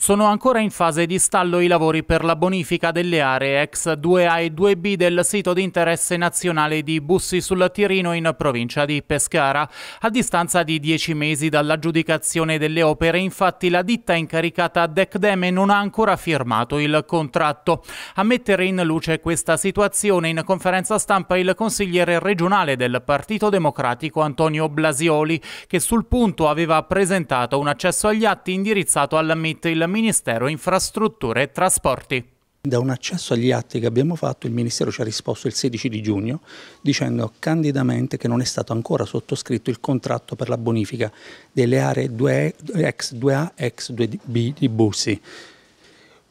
Sono ancora in fase di stallo i lavori per la bonifica delle aree ex 2A e 2B del sito di interesse nazionale di Bussi sul Tirino in provincia di Pescara. A distanza di dieci mesi dall'aggiudicazione delle opere, infatti, la ditta incaricata a Decdeme non ha ancora firmato il contratto. A mettere in luce questa situazione in conferenza stampa il consigliere regionale del Partito Democratico Antonio Blasioli, che sul punto aveva presentato un accesso agli atti indirizzato al MIT il Ministero Infrastrutture e Trasporti. Da un accesso agli atti che abbiamo fatto il Ministero ci ha risposto il 16 di giugno dicendo candidamente che non è stato ancora sottoscritto il contratto per la bonifica delle aree 2, ex 2A e ex 2B di Bussi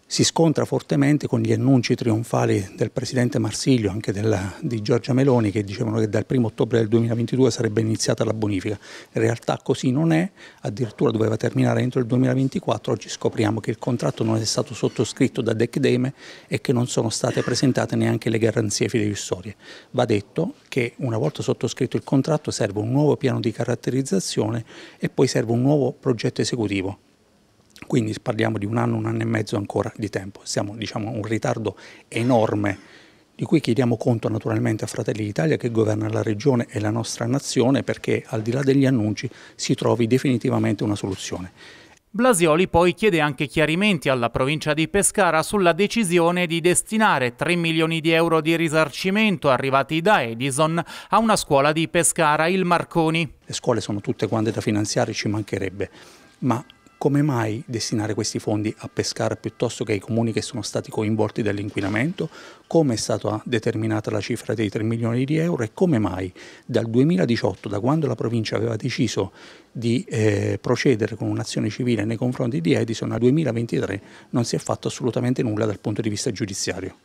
si scontra fortemente con gli annunci trionfali del presidente Marsiglio, anche della, di Giorgia Meloni, che dicevano che dal 1 ottobre del 2022 sarebbe iniziata la bonifica. In realtà così non è, addirittura doveva terminare entro il 2024, oggi scopriamo che il contratto non è stato sottoscritto da Decdeme e che non sono state presentate neanche le garanzie fideiussorie. Va detto che una volta sottoscritto il contratto serve un nuovo piano di caratterizzazione e poi serve un nuovo progetto esecutivo quindi parliamo di un anno, un anno e mezzo ancora di tempo. Siamo diciamo, a un ritardo enorme di cui chiediamo conto naturalmente a Fratelli d'Italia che governa la regione e la nostra nazione perché al di là degli annunci si trovi definitivamente una soluzione. Blasioli poi chiede anche chiarimenti alla provincia di Pescara sulla decisione di destinare 3 milioni di euro di risarcimento arrivati da Edison a una scuola di Pescara, il Marconi. Le scuole sono tutte quante da finanziare, ci mancherebbe, ma come mai destinare questi fondi a Pescara piuttosto che ai comuni che sono stati coinvolti dall'inquinamento, come è stata determinata la cifra dei 3 milioni di euro e come mai dal 2018, da quando la provincia aveva deciso di eh, procedere con un'azione civile nei confronti di Edison, al 2023 non si è fatto assolutamente nulla dal punto di vista giudiziario.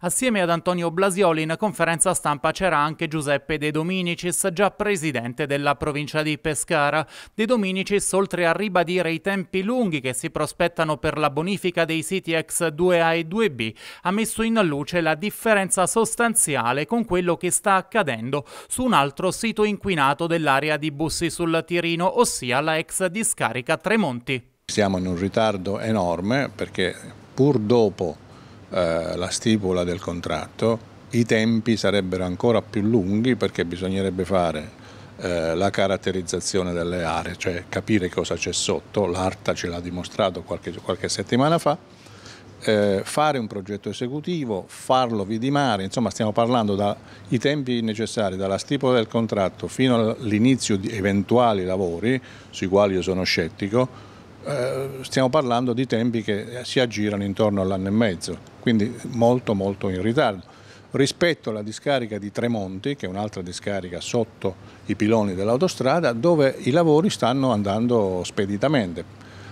Assieme ad Antonio Blasioli in conferenza stampa c'era anche Giuseppe De Dominicis, già presidente della provincia di Pescara. De Dominicis, oltre a ribadire i tempi lunghi che si prospettano per la bonifica dei siti ex 2A e 2B, ha messo in luce la differenza sostanziale con quello che sta accadendo su un altro sito inquinato dell'area di Bussi sul Tirino, ossia la ex discarica Tremonti. Siamo in un ritardo enorme perché pur dopo eh, la stipula del contratto, i tempi sarebbero ancora più lunghi perché bisognerebbe fare eh, la caratterizzazione delle aree, cioè capire cosa c'è sotto, l'ARTA ce l'ha dimostrato qualche, qualche settimana fa, eh, fare un progetto esecutivo, farlo vidimare, insomma stiamo parlando dai tempi necessari dalla stipula del contratto fino all'inizio di eventuali lavori, sui quali io sono scettico, eh, stiamo parlando di tempi che si aggirano intorno all'anno e mezzo quindi molto molto in ritardo. Rispetto alla discarica di Tremonti, che è un'altra discarica sotto i piloni dell'autostrada, dove i lavori stanno andando speditamente,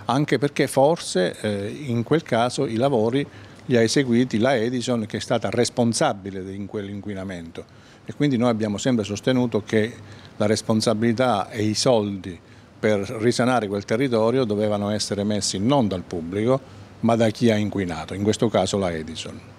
anche perché forse eh, in quel caso i lavori li ha eseguiti la Edison che è stata responsabile di quell'inquinamento e quindi noi abbiamo sempre sostenuto che la responsabilità e i soldi per risanare quel territorio dovevano essere messi non dal pubblico ma da chi ha inquinato, in questo caso la Edison.